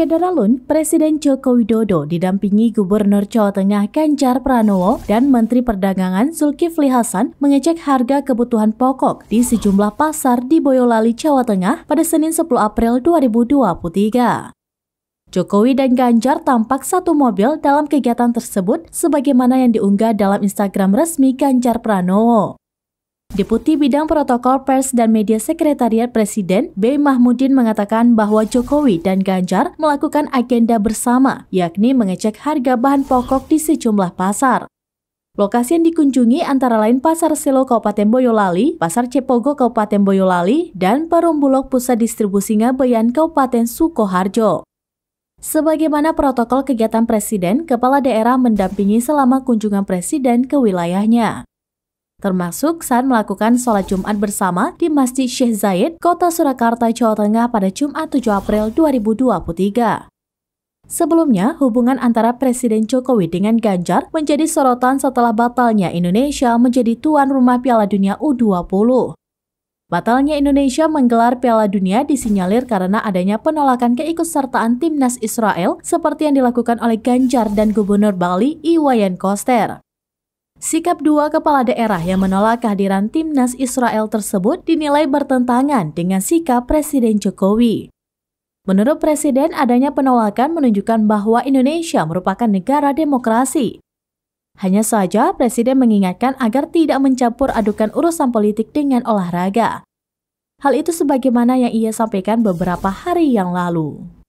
lun, Presiden Joko Widodo didampingi Gubernur Jawa Tengah Ganjar Pranowo dan Menteri Perdagangan Zulkifli Hasan mengecek harga kebutuhan pokok di sejumlah pasar di Boyolali, Jawa Tengah pada Senin 10 April 2023. Jokowi dan Ganjar tampak satu mobil dalam kegiatan tersebut sebagaimana yang diunggah dalam Instagram resmi Ganjar Pranowo. Deputi Bidang Protokol Pers dan Media Sekretariat Presiden B. Mahmudin mengatakan bahwa Jokowi dan Ganjar melakukan agenda bersama, yakni mengecek harga bahan pokok di sejumlah pasar. Lokasi yang dikunjungi antara lain Pasar Selo Kabupaten Boyolali, Pasar Cepogo Kabupaten Boyolali, dan Perumbulok Pusat Distribusi Ngabeyan Kabupaten Sukoharjo. Sebagaimana protokol kegiatan Presiden, Kepala Daerah mendampingi selama kunjungan Presiden ke wilayahnya termasuk saat melakukan sholat Jumat bersama di Masjid Syekh Zayed, Kota Surakarta, Jawa Tengah pada Jumat 7 April 2023. Sebelumnya, hubungan antara Presiden Jokowi dengan Ganjar menjadi sorotan setelah batalnya Indonesia menjadi tuan rumah Piala Dunia U20. Batalnya Indonesia menggelar Piala Dunia disinyalir karena adanya penolakan keikutsertaan timnas Israel seperti yang dilakukan oleh Ganjar dan Gubernur Bali Iwayan Koster. Sikap dua kepala daerah yang menolak kehadiran timnas Israel tersebut dinilai bertentangan dengan sikap Presiden Jokowi. Menurut Presiden, adanya penolakan menunjukkan bahwa Indonesia merupakan negara demokrasi. Hanya saja, Presiden mengingatkan agar tidak mencampur adukan urusan politik dengan olahraga. Hal itu sebagaimana yang ia sampaikan beberapa hari yang lalu.